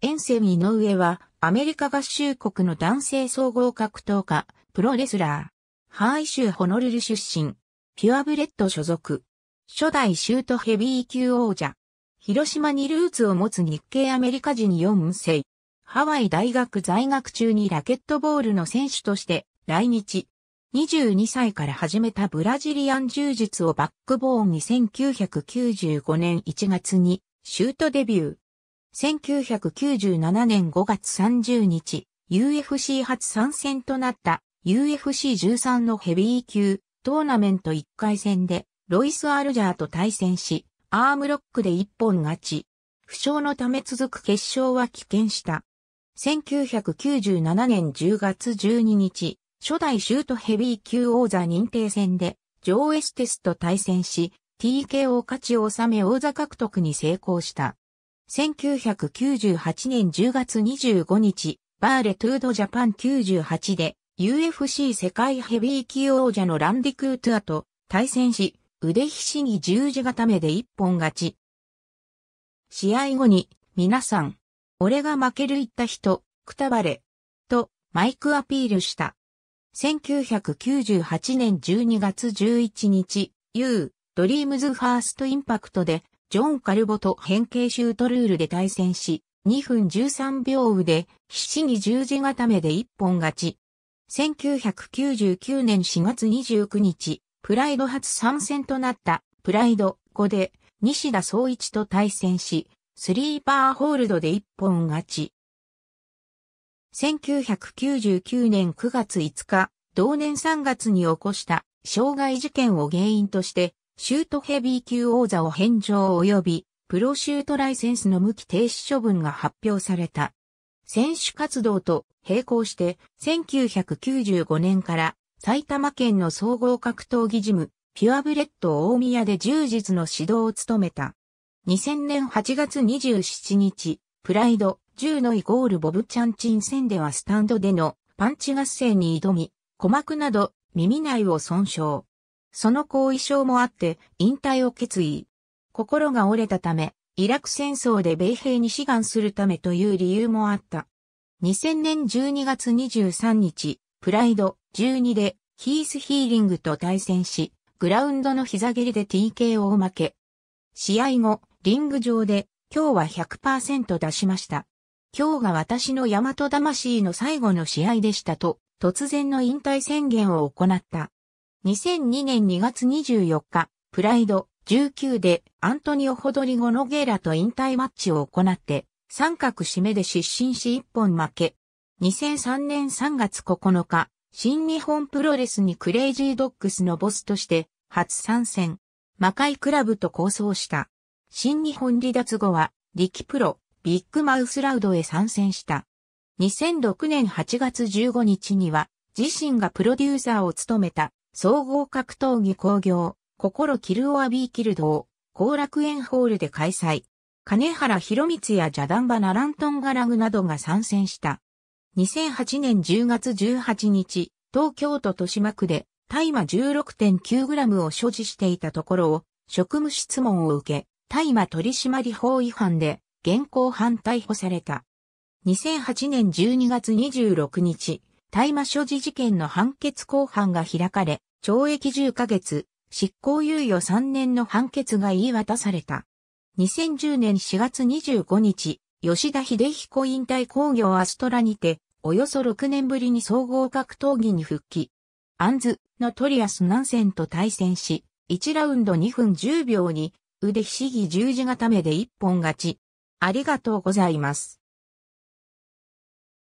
エンセンウ上は、アメリカ合衆国の男性総合格闘家、プロレスラー。ハーイ州ホノルル出身。ピュアブレッド所属。初代シュートヘビー級王者。広島にルーツを持つ日系アメリカ人4世。ハワイ大学在学中にラケットボールの選手として来日。22歳から始めたブラジリアン柔術をバックボーンに1995年1月にシュートデビュー。1997年5月30日、UFC 初参戦となった UFC13 のヘビー級トーナメント1回戦でロイス・アルジャーと対戦し、アームロックで一本勝ち。負傷のため続く決勝は棄権した。1997年10月12日、初代シュートヘビー級王座認定戦で、ジョー・エステスと対戦し、TKO 勝ちを収め王座獲得に成功した。1998年10月25日、バーレトゥードジャパン98で UFC 世界ヘビー級王者のランディ・クートゥアと対戦し、腕ひしぎ十字固めで一本勝ち。試合後に、皆さん、俺が負ける言った人、くたばれ、と、マイクアピールした。1998年12月11日、U、ドリームズファーストインパクトで、ジョン・カルボと変形シュートルールで対戦し、2分13秒腕、必死に十字固めで一本勝ち。1999年4月29日、プライド初参戦となったプライド5で西田総一と対戦し、スリーパーホールドで一本勝ち。1999年9月5日、同年3月に起こした障害事件を原因としてシュートヘビー級王座を返上及び、プロシュートライセンスの無期停止処分が発表された。選手活動と並行して、1995年から埼玉県の総合格闘技ジム、ピュアブレッド大宮で充実の指導を務めた。2000年8月27日、プライド、10のイコールボブチャンチン戦ではスタンドでのパンチ合戦に挑み、鼓膜など耳内を損傷。その後遺症もあって引退を決意。心が折れたため、イラク戦争で米兵に志願するためという理由もあった。2000年12月23日、プライド12でヒースヒーリングと対戦し、グラウンドの膝蹴りで TKO を負け。試合後、リング上で、今日は100%出しました。今日が私の大和魂の最後の試合でしたと、突然の引退宣言を行った。2002年2月24日、プライド19でアントニオ・ホドリゴ・ノゲーラと引退マッチを行って、三角締めで失神し一本負け。2003年3月9日、新日本プロレスにクレイジードッグスのボスとして初参戦。魔界クラブと構想した。新日本離脱後は、力プロ、ビッグマウスラウドへ参戦した。2006年8月15日には、自身がプロデューサーを務めた総合格闘技工業、心キルオアビーキルドを、後楽園ホールで開催。金原博光やジャダンバナラントンガラグなどが参戦した。2008年10月18日、東京都豊島区で大麻 16.9g を所持していたところを職務質問を受け、大麻取締法違反で現行犯逮捕された。2008年12月26日、大麻所持事件の判決公判が開かれ、懲役10ヶ月、執行猶予3年の判決が言い渡された。2010年4月25日、吉田秀彦引退工業アストラにて、およそ6年ぶりに総合格闘技に復帰。アンズ、のトリアス南線と対戦し、1ラウンド2分10秒に、腕ひしぎ十字固めで一本勝ち。ありがとうございます。